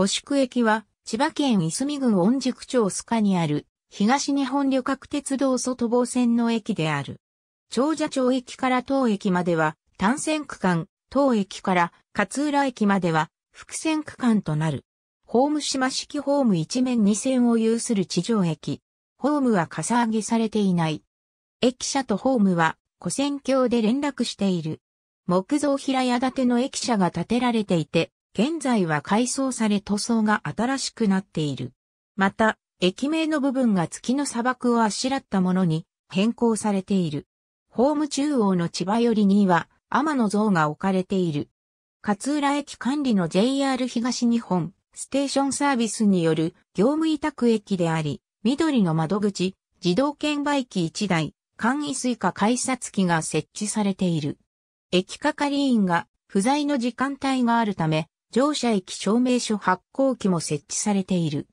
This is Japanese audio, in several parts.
五宿駅は、千葉県いすみ郡御宿町須賀にある、東日本旅客鉄道外房線の駅である。長者町駅から当駅までは、単線区間、当駅から勝浦駅までは、複線区間となる。ホーム島式ホーム一面二線を有する地上駅。ホームはかさ上げされていない。駅舎とホームは、古線橋で連絡している。木造平屋建ての駅舎が建てられていて、現在は改装され塗装が新しくなっている。また、駅名の部分が月の砂漠をあしらったものに変更されている。ホーム中央の千葉寄りには天の像が置かれている。勝浦駅管理の JR 東日本ステーションサービスによる業務委託駅であり、緑の窓口、自動券売機1台、簡易スイカ改札機が設置されている。駅係員が不在の時間帯があるため、乗車駅証明書発行機も設置されている。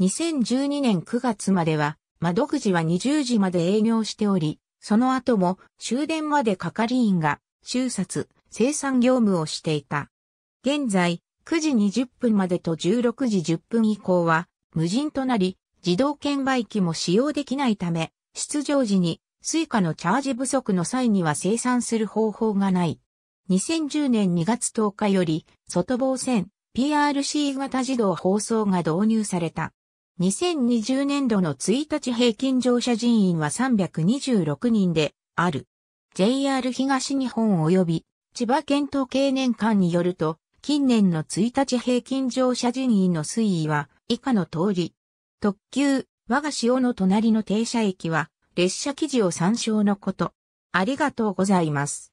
2012年9月までは、窓口は20時まで営業しており、その後も終電まで係員が収札、生産業務をしていた。現在、9時20分までと16時10分以降は、無人となり、自動券売機も使用できないため、出場時に、スイカのチャージ不足の際には生産する方法がない。2010年2月10日より、外防線 PRC 型自動放送が導入された。2020年度の1日平均乗車人員は326人である。JR 東日本及び千葉県東経年間によると、近年の1日平均乗車人員の推移は以下の通り。特急、我が潮の隣の停車駅は列車記事を参照のこと。ありがとうございます。